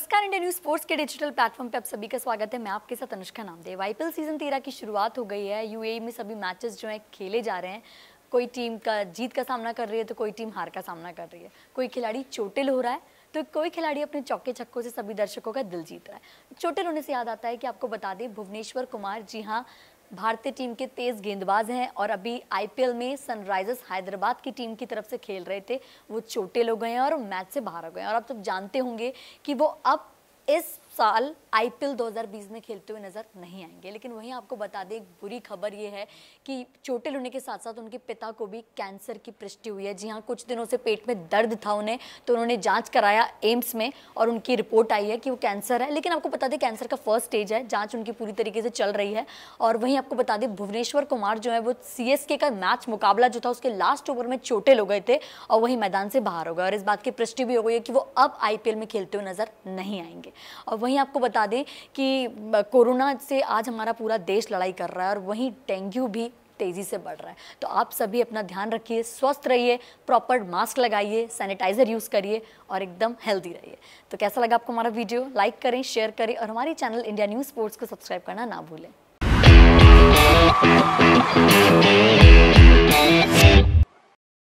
नमस्कार India news sports के digital platform पे आप सभी का स्वागत है मैं आपके साथ अनुष्का नामदेव आईपीएल सीजन तेरह की शुरुआत हो गई है यूएई e में सभी मैचेस जो हैं खेले जा रहे हैं कोई टीम का जीत का सामना कर रही है तो कोई टीम हार का सामना कर रही है कोई खिलाड़ी चोटिल हो रहा है तो कोई खिलाड़ी अपने चौके छक्कों से सभी दर्शकों का दिल जीत रहा है चोटिल होने से याद आता है कि आपको बता दें भुवनेश्वर कुमार जी हाँ भारतीय टीम के तेज गेंदबाज हैं और अभी आईपीएल में सनराइजर्स हैदराबाद की टीम की तरफ से खेल रहे थे वो चोटे लोग गए हैं और मैच से बाहर हो गए और तो आप सब जानते होंगे कि वो अब इस साल आईपीएल 2020 में खेलते हुए नजर नहीं आएंगे लेकिन वहीं आपको बता दें एक बुरी खबर ये है कि चोटिल होने के साथ साथ उनके पिता को भी कैंसर की पृष्टि हुई है जी हाँ कुछ दिनों से पेट में दर्द था उन्हें तो उन्होंने जांच कराया एम्स में और उनकी रिपोर्ट आई है कि वो कैंसर है लेकिन आपको बता दें कैंसर का फर्स्ट स्टेज है जाँच उनकी पूरी तरीके से चल रही है और वहीं आपको बता दें भुवनेश्वर कुमार जो है वो सी का मैच मुकाबला जो था उसके लास्ट ओवर में चोटिल हो गए थे और वहीं मैदान से बाहर हो गए और इस बात की पृष्टि भी हो गई है कि वो अब आई में खेलते हुए नजर नहीं आएंगे और वहीं आपको बता दें कि कोरोना से आज हमारा पूरा देश लड़ाई कर रहा है और वहीं डेंगू भी तेज़ी से बढ़ रहा है तो आप सभी अपना ध्यान रखिए स्वस्थ रहिए प्रॉपर मास्क लगाइए सैनिटाइज़र यूज़ करिए और एकदम हेल्दी रहिए तो कैसा लगा आपको हमारा वीडियो लाइक करें शेयर करें और हमारे चैनल इंडिया न्यूज़ स्पोर्ट्स को सब्सक्राइब करना ना भूलें